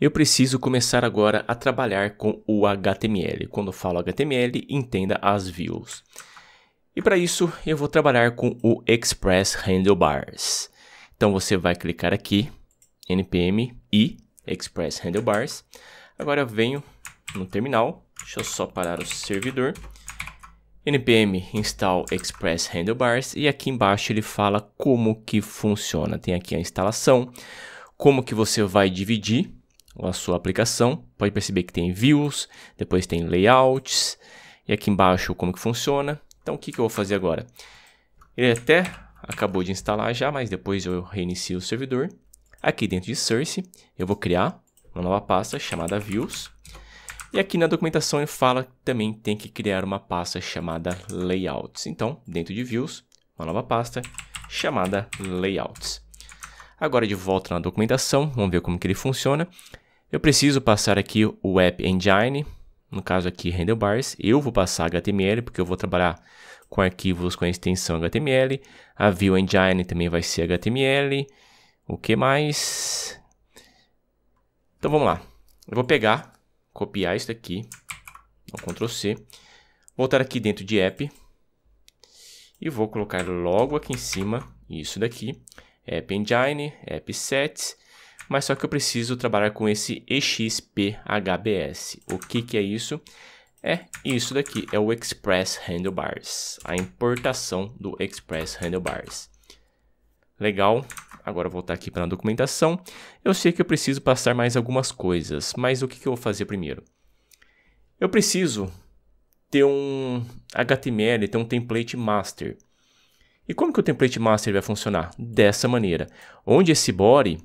Eu preciso começar agora a trabalhar com o HTML. Quando eu falo HTML, entenda as views. E para isso, eu vou trabalhar com o Express Handlebars. Então você vai clicar aqui, npm e Express Handlebars. Agora eu venho no terminal, deixa eu só parar o servidor. npm install express handlebars e aqui embaixo ele fala como que funciona. Tem aqui a instalação, como que você vai dividir a sua aplicação. Pode perceber que tem views, depois tem layouts, e aqui embaixo como que funciona. Então o que, que eu vou fazer agora? Ele até acabou de instalar já, mas depois eu reinicio o servidor. Aqui dentro de Source, eu vou criar uma nova pasta chamada Views. E aqui na documentação ele fala que também tem que criar uma pasta chamada Layouts. Então, dentro de Views, uma nova pasta chamada Layouts. Agora de volta na documentação, vamos ver como que ele funciona. Eu preciso passar aqui o App Engine, no caso aqui Handlebars. Eu vou passar HTML, porque eu vou trabalhar com arquivos com a extensão HTML. A View Engine também vai ser HTML. O que mais? Então vamos lá. Eu vou pegar, copiar isso daqui, Ctrl C, voltar aqui dentro de App e vou colocar logo aqui em cima isso daqui, App Engine, App Sets mas só que eu preciso trabalhar com esse EXPHBS. O que, que é isso? É isso daqui, é o Express Handlebars, a importação do Express Handlebars. Legal, agora voltar aqui para a documentação. Eu sei que eu preciso passar mais algumas coisas, mas o que, que eu vou fazer primeiro? Eu preciso ter um HTML, ter um template master. E como que o template master vai funcionar? Dessa maneira, onde esse body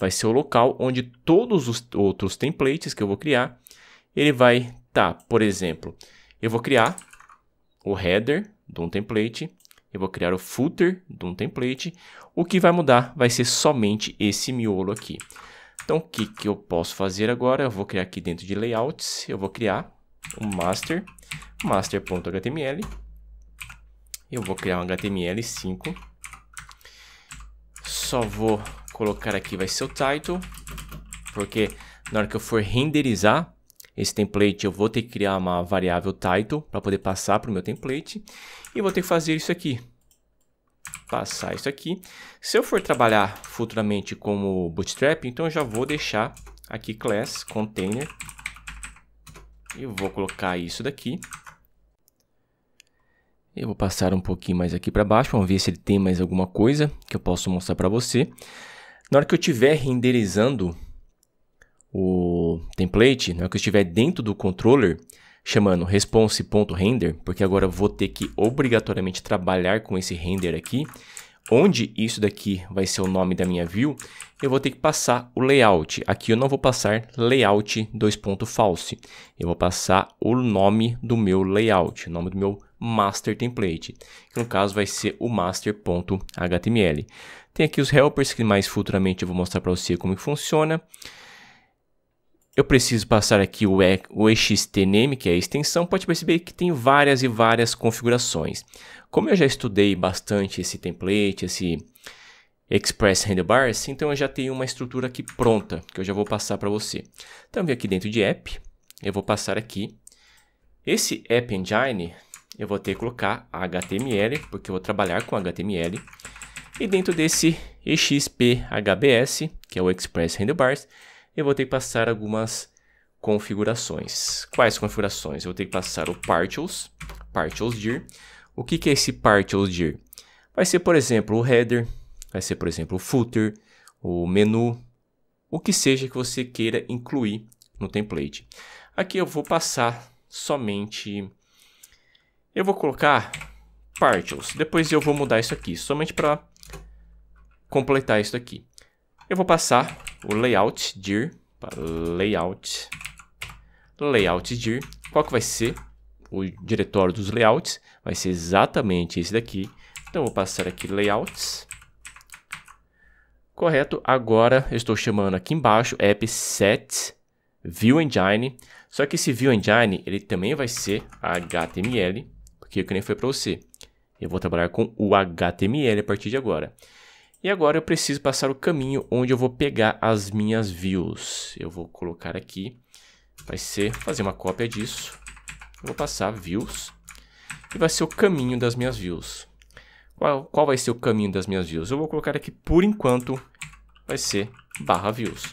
vai ser o local onde todos os outros templates que eu vou criar, ele vai estar, tá, por exemplo, eu vou criar o header de um template, eu vou criar o footer de um template, o que vai mudar vai ser somente esse miolo aqui. Então, o que, que eu posso fazer agora? Eu vou criar aqui dentro de layouts, eu vou criar o um master, master.html, eu vou criar um HTML5, só vou colocar aqui vai ser o title, porque na hora que eu for renderizar esse template, eu vou ter que criar uma variável title para poder passar para o meu template e vou ter que fazer isso aqui. Passar isso aqui. Se eu for trabalhar futuramente como Bootstrap, então eu já vou deixar aqui class container e vou colocar isso daqui. Eu vou passar um pouquinho mais aqui para baixo, vamos ver se ele tem mais alguma coisa que eu posso mostrar para você. Na hora que eu estiver renderizando o template, na hora que eu estiver dentro do controller, chamando response.render, porque agora eu vou ter que obrigatoriamente trabalhar com esse render aqui, onde isso daqui vai ser o nome da minha view, eu vou ter que passar o layout. Aqui eu não vou passar layout dois ponto false, eu vou passar o nome do meu layout, o nome do meu master template, que no caso vai ser o master.html. Tem aqui os helpers que mais futuramente eu vou mostrar para você como que funciona. Eu preciso passar aqui o, e, o extname, que é a extensão. Pode perceber que tem várias e várias configurações. Como eu já estudei bastante esse template, esse Express Handlebars, então eu já tenho uma estrutura aqui pronta, que eu já vou passar para você. Então, eu aqui dentro de App, eu vou passar aqui. Esse App Engine, eu vou ter que colocar HTML, porque eu vou trabalhar com HTML. E dentro desse exphbs, que é o Express Handlebars, eu vou ter que passar algumas configurações. Quais configurações? Eu vou ter que passar o Partials, Partials Dir. O que, que é esse Partials Dir? Vai ser, por exemplo, o header, vai ser, por exemplo, o footer, o menu, o que seja que você queira incluir no template. Aqui eu vou passar somente eu vou colocar Partials. Depois eu vou mudar isso aqui, somente para completar isso aqui. Eu vou passar o layout dir layout layout dir. Qual que vai ser o diretório dos layouts? Vai ser exatamente esse daqui. Então eu vou passar aqui layouts. Correto. Agora eu estou chamando aqui embaixo app set view engine. Só que esse view engine ele também vai ser HTML que, que nem foi para você. Eu vou trabalhar com o HTML a partir de agora. E agora eu preciso passar o caminho onde eu vou pegar as minhas views. Eu vou colocar aqui, vai ser fazer uma cópia disso. Eu vou passar views e vai ser o caminho das minhas views. Qual, qual vai ser o caminho das minhas views? Eu vou colocar aqui por enquanto vai ser barra views.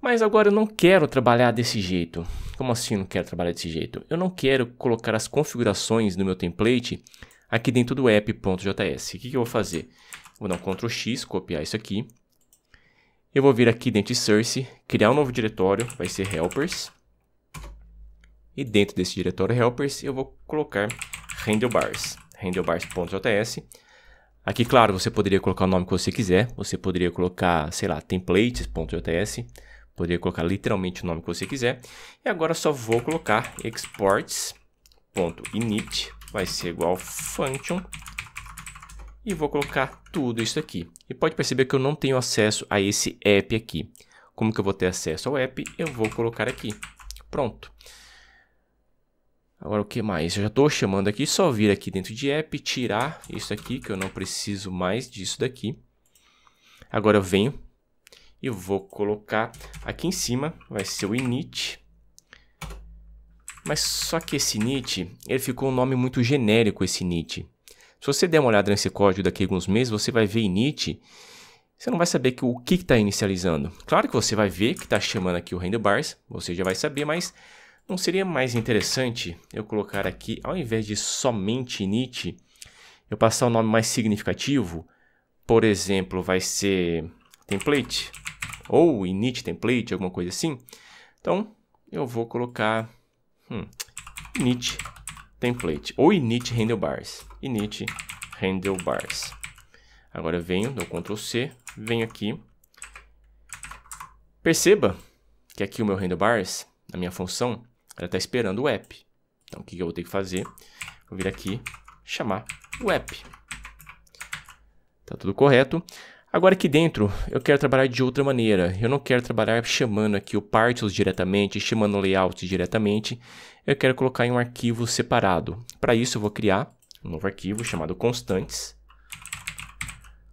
Mas agora eu não quero trabalhar desse jeito. Como assim eu não quero trabalhar desse jeito? Eu não quero colocar as configurações do meu template aqui dentro do app.js. O que, que eu vou fazer? Vou dar um Ctrl X, copiar isso aqui. Eu vou vir aqui dentro de Source, criar um novo diretório, vai ser helpers. E dentro desse diretório helpers, eu vou colocar handlebars, handlebars.js. Aqui, claro, você poderia colocar o nome que você quiser, você poderia colocar, sei lá, templates.js. Poderia colocar literalmente o nome que você quiser. E agora só vou colocar exports.init, vai ser igual function. E vou colocar tudo isso aqui. E pode perceber que eu não tenho acesso a esse app aqui. Como que eu vou ter acesso ao app? Eu vou colocar aqui. Pronto. Agora o que mais? Eu já estou chamando aqui, só vir aqui dentro de app, tirar isso aqui, que eu não preciso mais disso daqui. Agora eu venho e vou colocar aqui em cima, vai ser o init. Mas só que esse init, ele ficou um nome muito genérico esse init. Se você der uma olhada nesse código daqui a alguns meses, você vai ver init, você não vai saber que, o que está inicializando. Claro que você vai ver que está chamando aqui o render bars, você já vai saber, mas não seria mais interessante eu colocar aqui, ao invés de somente init, eu passar o um nome mais significativo? Por exemplo, vai ser template ou init template, alguma coisa assim. Então, eu vou colocar hum, init template, ou init handlebars, init handlebars. Agora eu venho, dou Ctrl C, venho aqui. Perceba que aqui o meu handlebars, a minha função, ela está esperando o app. Então, o que eu vou ter que fazer? Vou vir aqui, chamar o app. Tá tudo correto. Agora aqui dentro, eu quero trabalhar de outra maneira. Eu não quero trabalhar chamando aqui o Partials diretamente, chamando o Layout diretamente. Eu quero colocar em um arquivo separado. Para isso, eu vou criar um novo arquivo chamado constantes.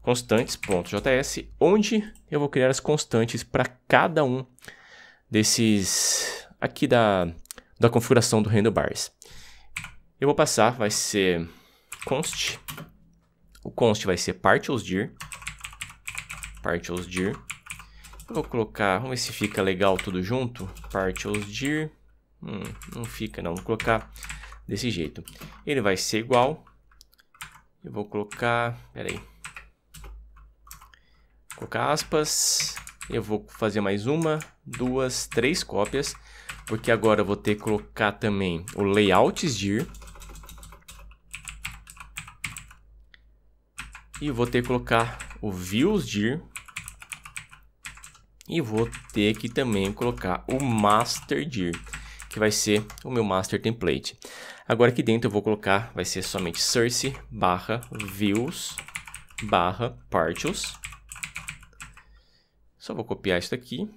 Constantes.js, onde eu vou criar as constantes para cada um desses aqui da, da configuração do handlebars. Eu vou passar, vai ser const. O const vai ser Partials.dir partials dir. Vou colocar, vamos ver se fica legal tudo junto. Partials dir. Hum, não fica não, vou colocar desse jeito. Ele vai ser igual. Eu vou colocar, pera aí, colocar aspas. Eu vou fazer mais uma, duas, três cópias. Porque agora eu vou ter que colocar também o layouts dir. E vou ter que colocar o views dir. E vou ter que também colocar o master dir, que vai ser o meu master template. Agora aqui dentro eu vou colocar, vai ser somente source barra views barra partials. Só vou copiar isso daqui,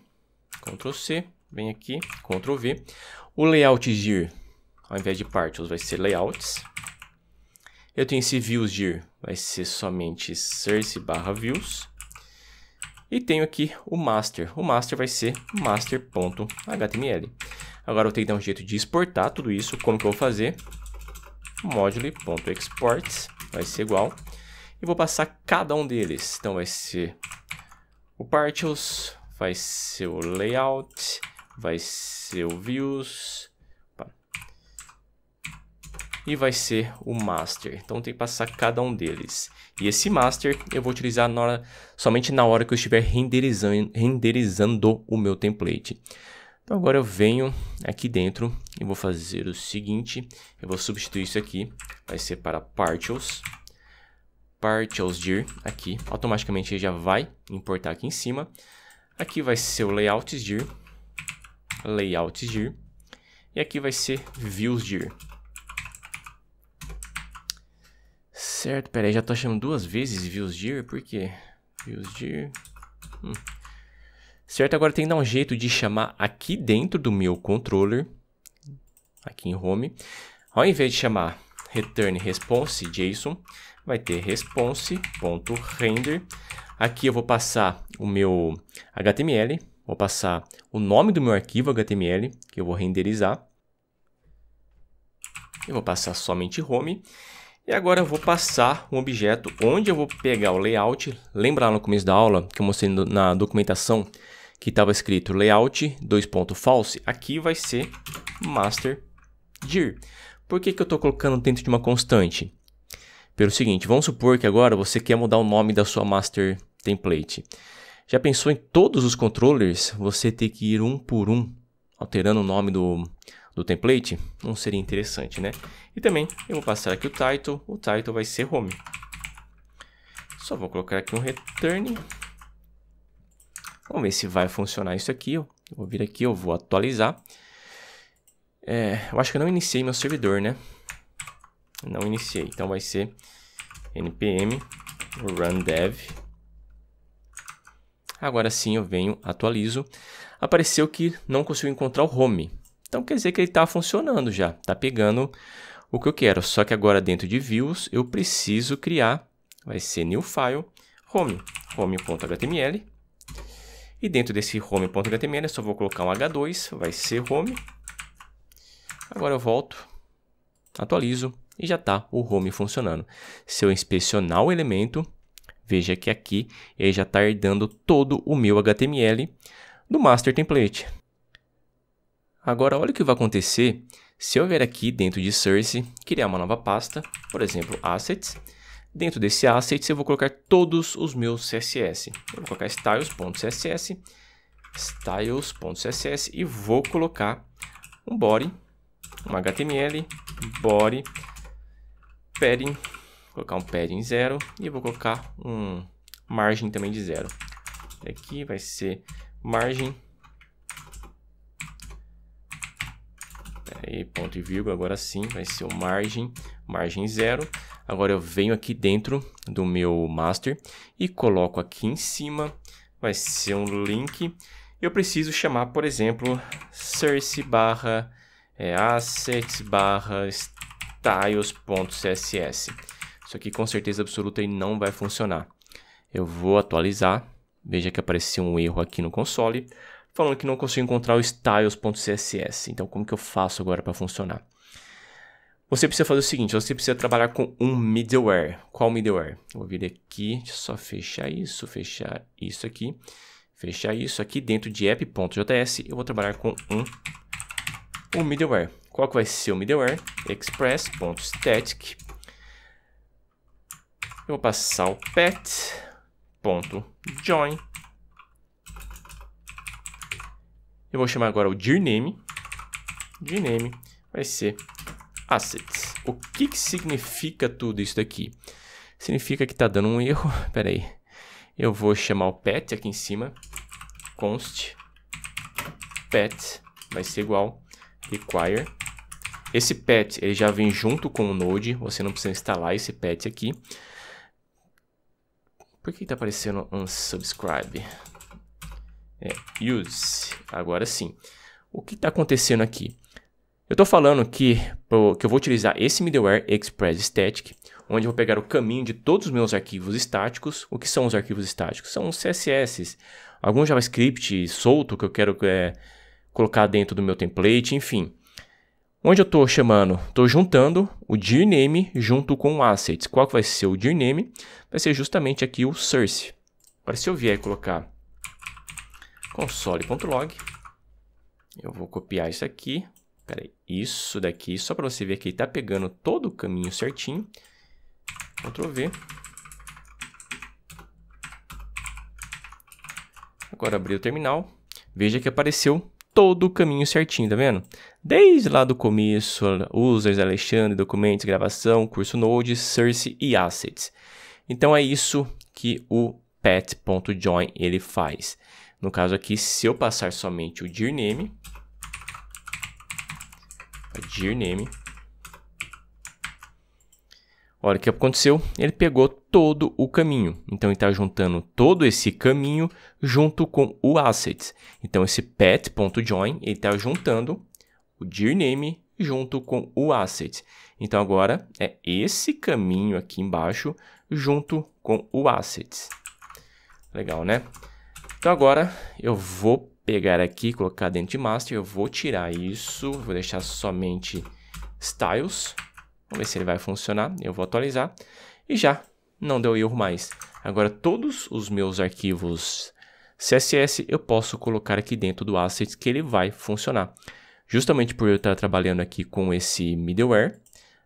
Ctrl C, vem aqui, Ctrl V. O layout dir, ao invés de partials, vai ser layouts. Eu tenho esse views dir, vai ser somente source barra views. E tenho aqui o master. O master vai ser master.html. Agora eu tenho que dar um jeito de exportar tudo isso. Como que eu vou fazer? Module.export vai ser igual. E vou passar cada um deles. Então vai ser o Partials, vai ser o Layout, vai ser o Views, e vai ser o master. Então tem que passar cada um deles. E esse master eu vou utilizar na hora, somente na hora que eu estiver renderizando, renderizando o meu template. Então agora eu venho aqui dentro e vou fazer o seguinte, eu vou substituir isso aqui, vai ser para partials, partials dir aqui, automaticamente ele já vai importar aqui em cima. Aqui vai ser o layouts dir, layouts dir, e aqui vai ser views dir. Certo, peraí, já tô achando duas vezes ViewsDir, por quê? ViewsDir... Hum. Certo, agora tem que dar um jeito de chamar aqui dentro do meu controller, aqui em Home, ao invés de chamar return response JSON, vai ter response.render. Aqui eu vou passar o meu HTML, vou passar o nome do meu arquivo HTML, que eu vou renderizar. Eu vou passar somente home. E agora eu vou passar um objeto onde eu vou pegar o layout. Lembrar no começo da aula que eu mostrei na documentação que estava escrito layout 2.false. Aqui vai ser master dir. Por que, que eu estou colocando dentro de uma constante? Pelo seguinte, vamos supor que agora você quer mudar o nome da sua master template. Já pensou em todos os controllers você ter que ir um por um alterando o nome do, do template, não seria interessante, né? E também eu vou passar aqui o title, o title vai ser home. Só vou colocar aqui um return. Vamos ver se vai funcionar isso aqui. Ó. Eu vou vir aqui, eu vou atualizar. É, eu acho que eu não iniciei meu servidor, né? Não iniciei, então vai ser npm run dev. Agora sim eu venho, atualizo. Apareceu que não consigo encontrar o home. Então quer dizer que ele está funcionando já, está pegando o que eu quero. Só que agora dentro de views eu preciso criar, vai ser new file, home, home.html. E dentro desse home.html eu só vou colocar um h2, vai ser home. Agora eu volto, atualizo e já está o home funcionando. Se eu inspecionar o elemento, veja que aqui ele já está herdando todo o meu HTML do master template. Agora, olha o que vai acontecer se eu vier aqui dentro de Source, criar uma nova pasta, por exemplo, Assets. Dentro desse Assets, eu vou colocar todos os meus CSS. Eu vou colocar styles.css, styles.css e vou colocar um body, um HTML, body, padding, vou colocar um padding zero e vou colocar um margem também de zero Aqui vai ser margem aí ponto e vírgula, agora sim, vai ser o margem, margem zero. Agora eu venho aqui dentro do meu master e coloco aqui em cima, vai ser um link. Eu preciso chamar, por exemplo, source barra é, assets barra styles.css. Isso aqui com certeza absoluta não vai funcionar. Eu vou atualizar, veja que apareceu um erro aqui no console falando que não consigo encontrar o styles.css. Então, como que eu faço agora para funcionar? Você precisa fazer o seguinte, você precisa trabalhar com um middleware. Qual middleware? Vou vir aqui, deixa eu só fechar isso, fechar isso aqui, fechar isso aqui dentro de app.js. Eu vou trabalhar com um, um middleware. Qual que vai ser o middleware? express.static. Eu vou passar o pet.join Eu vou chamar agora o dirName, dirName vai ser assets. O que, que significa tudo isso daqui? Significa que está dando um erro. Pera aí. Eu vou chamar o pet aqui em cima. Const pet vai ser igual require. Esse pet ele já vem junto com o Node, você não precisa instalar esse pet aqui. Por que está aparecendo unsubscribe? É, use. Agora sim. O que está acontecendo aqui? Eu estou falando que, que eu vou utilizar esse middleware Express Static, onde eu vou pegar o caminho de todos os meus arquivos estáticos. O que são os arquivos estáticos? São os CSS, algum JavaScript solto que eu quero é, colocar dentro do meu template, enfim. Onde eu estou chamando? Estou juntando o dirname junto com o assets. Qual que vai ser o dirname Vai ser justamente aqui o source. Agora, se eu vier colocar console.log. Eu vou copiar isso aqui. isso daqui, só para você ver que ele está pegando todo o caminho certinho. Ctrl V. Agora abri o terminal. Veja que apareceu todo o caminho certinho, tá vendo? Desde lá do começo, users, Alexandre, documentos, gravação, curso Node, source e assets. Então é isso que o pet.join ele faz. No caso aqui, se eu passar somente o dir name, é dir name, olha o que aconteceu, ele pegou todo o caminho. Então ele está juntando todo esse caminho junto com o assets. Então esse pet.join, ele está juntando o dir name junto com o asset. Então agora é esse caminho aqui embaixo junto com o assets. Legal, né? Então agora eu vou pegar aqui, colocar dentro de master, eu vou tirar isso, vou deixar somente styles. Vamos ver se ele vai funcionar. Eu vou atualizar e já não deu erro mais. Agora todos os meus arquivos CSS eu posso colocar aqui dentro do assets que ele vai funcionar. Justamente por eu estar trabalhando aqui com esse middleware,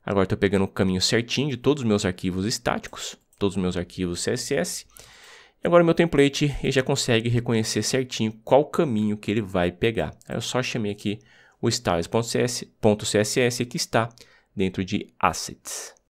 agora estou pegando o caminho certinho de todos os meus arquivos estáticos, todos os meus arquivos CSS, Agora meu template ele já consegue reconhecer certinho qual caminho que ele vai pegar. Aí eu só chamei aqui o styles.css que está dentro de assets.